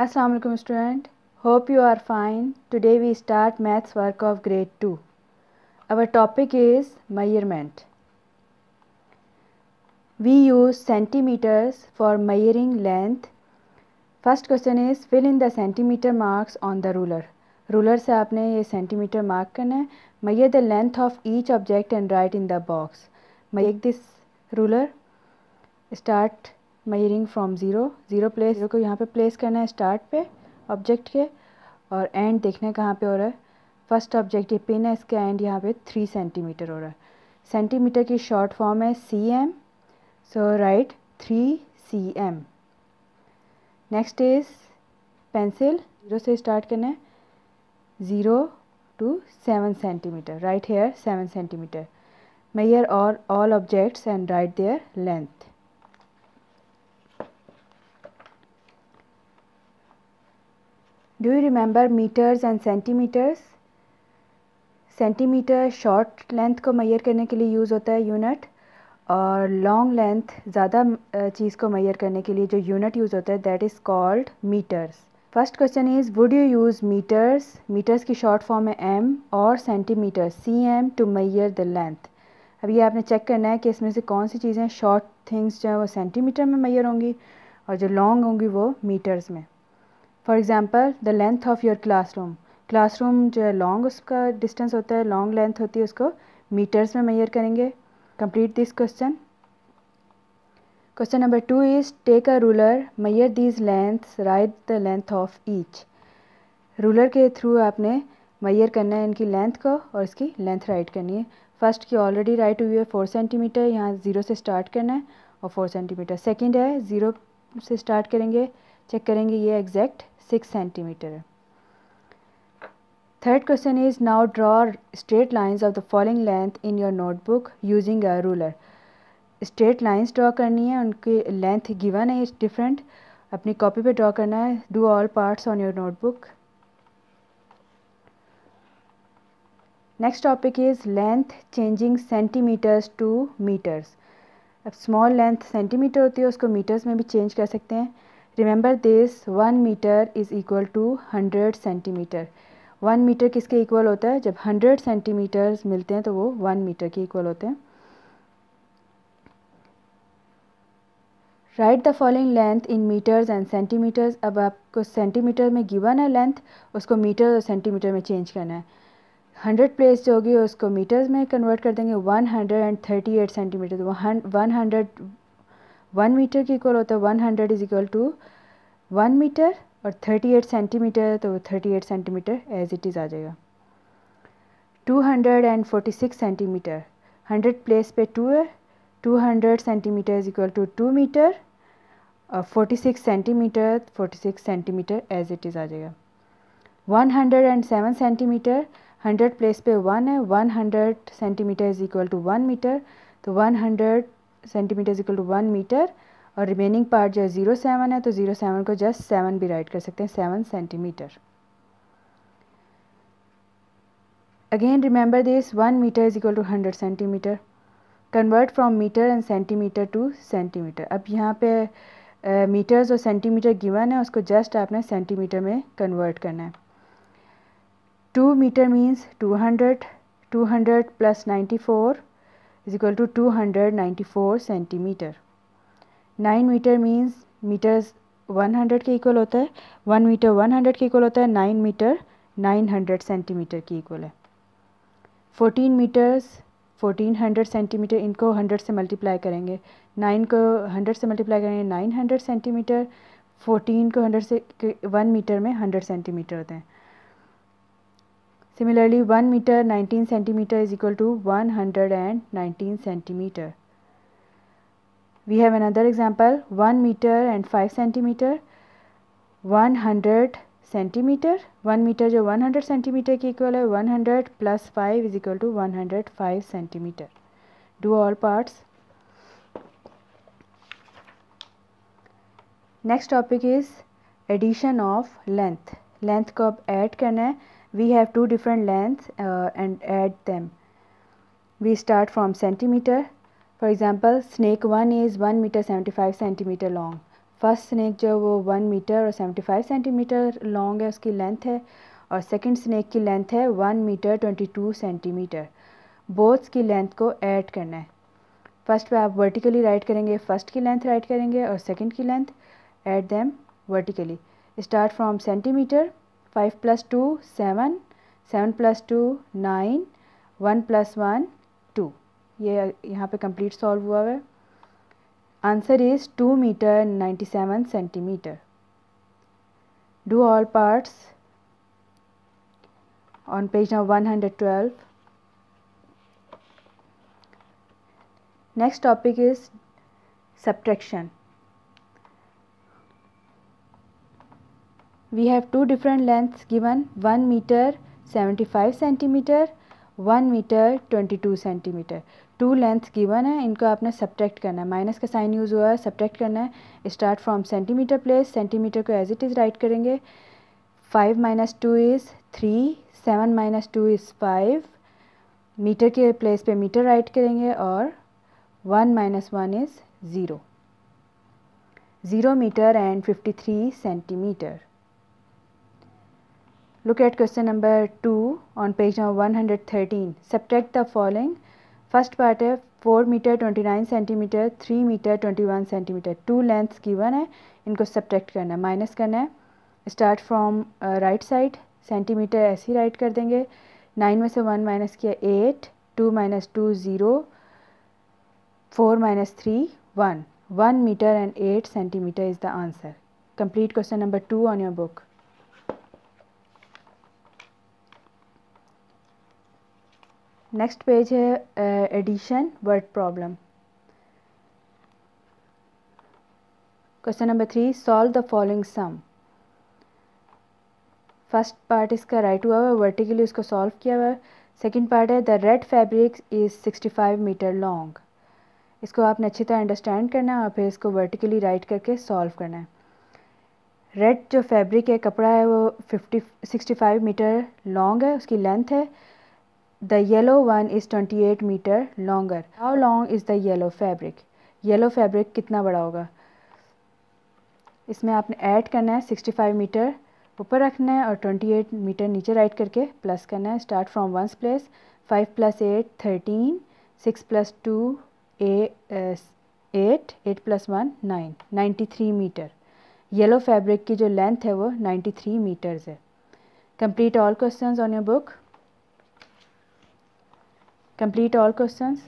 Aslam student hope you are fine today we start maths work of grade two our topic is measurement we use centimeters for measuring length first question is fill in the centimeter marks on the ruler ruler से आपने ये centimeter mark करना है measure the length of each object and write in the box make this ruler start measuring from zero zero place zero को यहाँ पे place करना है स्टार्ट पे ऑब्जेक्ट के और एंड देखना है कहाँ पे हो रहा है फर्स्ट ऑब्जेक्ट ये पिन है इसके एंड यहाँ पे थ्री सेंटीमीटर हो रहा है सेंटीमीटर की शॉर्ट फॉर्म है C M so write three C M next is pencil zero से स्टार्ट करना है zero to seven centimeter write here seven centimeter measure और all objects and write their length do you remember meters and centimeters centimeter short length को measure करने के लिए use होता है यूनिट और लॉन्ग लेंथ ज़्यादा चीज़ को मैयर करने के लिए जो यूनिट यूज़ होता है that is called meters first question is would you use meters meters की शॉर्ट फॉर्म है एम और centimeter C M to measure the length अब ये आपने चेक करना है कि इसमें से कौन सी चीज़ें शॉर्ट थिंग्स जो हैं वो सेंटीमीटर में मैयर होंगी और जो लॉन्ग होंगी वो मीटर्स में for example the length of your classroom classroom जो है लॉन्ग उसका डिस्टेंस होता है लॉन्ग लेंथ होती है उसको मीटर्स में मैयर करेंगे complete this question question number two is take a ruler measure these length write the length of each ruler के थ्रू आपने मैयर करना है इनकी लेंथ को और इसकी लेंथ राइट करनी है फर्स्ट की ऑलरेडी राइट हुई है फोर सेंटीमीटर यहाँ ज़ीरो से स्टार्ट करना है और फोर सेंटीमीटर सेकेंड है ज़ीरो से स्टार्ट करेंगे चेक करेंगे ये एग्जैक्ट सिक्स सेंटीमीटर है third question is now draw straight lines of the following length in your notebook using a ruler straight lines draw करनी है उनकी लेंथ गिवन है डिफरेंट अपनी कॉपी पे ड्रॉ करना है do all parts on your notebook next topic is length changing centimeters to meters अब small length centimeter होती है उसको मीटर्स में भी चेंज कर सकते हैं remember this one meter is equal to hundred centimeter one meter किसके इक्वल होता है जब हंड्रेड सेंटीमीटर्स मिलते हैं तो वो वन मीटर के इक्वल होते हैं write the following length in meters and centimeters अब आपको सेंटीमीटर में गिवन है लेंथ उसको मीटर और सेंटीमीटर में चेंज करना है हंड्रेड प्लेस जो होगी उसको मीटर्स में कन्वर्ट कर देंगे one hundred and thirty eight centimeter one hundred one meter के इक्वल होता है one hundred is equal to one meter और थर्टी एट सेंटीमीटर है तो thirty eight centimeter as it is आ जाएगा two hundred and forty six centimeter hundred place पे two है two hundred centimeter is equal to two meter और forty six centimeter forty six centimeter as it is आ जाएगा one hundred and seven centimeter hundred place पे one है one hundred centimeter is equal to one meter तो one hundred centimeter equal to one meter और remaining part जो है zero seven है तो ज़ीरो सेवन को जस्ट सेवन भी राइट कर सकते हैं seven centimeter again remember this one meter is equal to hundred centimeter convert from meter and centimeter to centimeter अब यहाँ पे मीटर्स और सेंटीमीटर गिवन है उसको जस्ट आपने सेंटीमीटर में कन्वर्ट करना है two meter means two hundred two hundred plus ninety four is equal to 294 centimeter 9 meter means meters 100 के इक्वल होता है 1 मीटर 100 के इक्वल होता है 9 मीटर 900 सेंटीमीटर के इक्वल है 14 मीटर्स 1400 सेंटीमीटर इनको 100 से मल्टीप्लाई करेंगे 9 को 100 से मल्टीप्लाई करेंगे 900 सेंटीमीटर 14 को 100 से 1 मीटर में 100 सेंटीमीटर होते हैं Similarly, meter meter centimeter centimeter is equal to 119 centimeter. We have another example 1 meter and meter centimeter five centimeter one meter जो हंड्रेड सेंटीमीटर के इक्वल है 100 plus five is equal to one hundred five centimeter do all parts next topic is addition of length length को अब add करना है we have two different lengths uh, and add them we start from centimeter for example snake 1 is 1 meter 75 centimeter long first snake जो है वो one meter और seventy five centimeter long है उसकी लेंथ है और सेकंड स्नैक की length है one meter twenty two centimeter boths की लेंथ को ऐड करना है फर्स्ट पे आप वर्टिकली राइट करेंगे फर्स्ट की लेंथ राइट करेंगे और सेकंड की length add them vertically start from centimeter five plus two seven seven plus two nine one plus one two ये यहाँ पे कंप्लीट सॉल्व हुआ है answer is two meter ninety seven centimeter do all parts on page on one hundred twelve next topic is subtraction we have two different lengths given 1 meter 75 centimeter 1 meter 22 centimeter two length given है इनको आपने subtract करना है minus का sign use हुआ है subtract करना है start from centimeter place centimeter को एज इट इज़ राइट करेंगे five minus two is three seven minus two is five meter के प्लेस पे मीटर राइट करेंगे और one minus one is zero zero meter and fifty three centimeter question number two on page on one hundred thirteen subtract the following first part है four meter twenty nine centimeter three meter twenty one centimeter to lengths one है इनको subtract करना है minus करना है start from right side centimeter ऐसे ही write कर देंगे नाइन में से वन माइनस किया eight two minus two zero four minus three one one meter and eight centimeter is the answer complete question number two on your book next page है addition word problem question number three solve the following sum first part इसका write हुआ हुआ vertically उसको solve किया हुआ है second part है the red fabric is sixty five meter long इसको आपने अच्छी तरह अंडरस्टैंड करना है और फिर इसको वर्टिकली राइट करके सॉल्व करना है रेड जो फैब्रिक है कपड़ा है वो fifty sixty five meter long है उसकी लेंथ है The yellow one is 28 meter longer. How long is the yellow fabric? Yellow fabric कितना बड़ा होगा इसमें आपने ऐड करना है 65 मीटर ऊपर रखना है और 28 मीटर नीचे राइट करके प्लस करना है start from ones place 5 plus eight thirteen six plus two eight eight plus one nine ninety three meter yellow fabric की जो लेंथ है वो नाइन्टी थ्री मीटर्स है complete all questions on your book complete all questions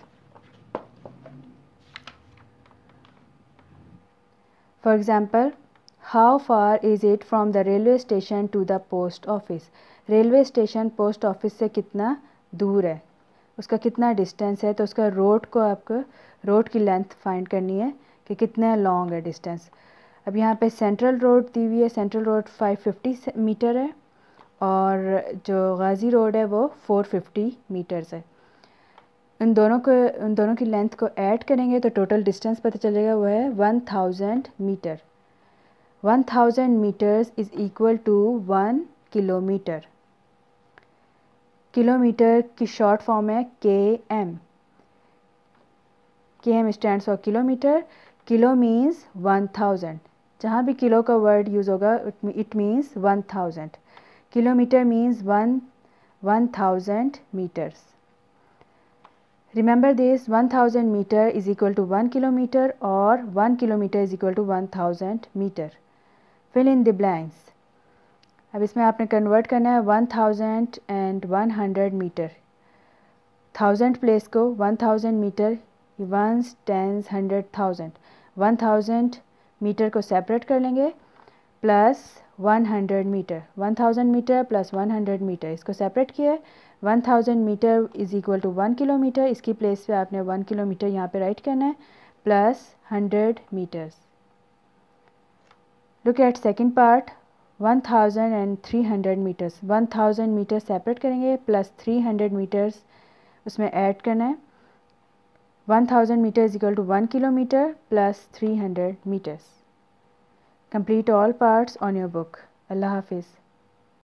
for example how far is it from the railway station to the post office railway station post office se kitna dur hai uska kitna distance hai to uska road ko aapko road ki length find karni hai ki kitna long hai distance अब यहाँ पे central road दी हुई है central road 550 metre है और जो Ghazi road है वो 450 मीटर्स है इन दोनों को इन दोनों की लेंथ को ऐड करेंगे तो टोटल डिस्टेंस पता चलेगा वो है one thousand meter one thousand meters is equal to one kilometer kilometer की शॉर्ट फॉर्म है K M K M stand for kilometer kilo means one thousand जहाँ भी किलो का वर्ड यूज़ होगा it means one thousand kilometer means one one thousand meters Remember this 1000 meter is equal to 1 kilometer or 1 kilometer is equal to 1000 meter fill in the blanks. अब इसमें आपने convert करना है 1000 and 100 metre thousand place को 1000 meter ones tens hundred thousand one thousand meter को separate कर लेंगे plus one 100 meter one thousand meter plus one hundred meter इसको सेपरेट किया one thousand meter is equal to one kilometer इसकी place पे आपने one kilometer यहाँ पे राइट करना है plus hundred meters look at second part one thousand and three hundred meters one thousand meter separate करेंगे प्लस थ्री हंड्रेड मीटर्स उसमें add करना है one thousand meter is equal to one kilometer plus three hundred meters complete all parts on your book अल्लाह हाफिज़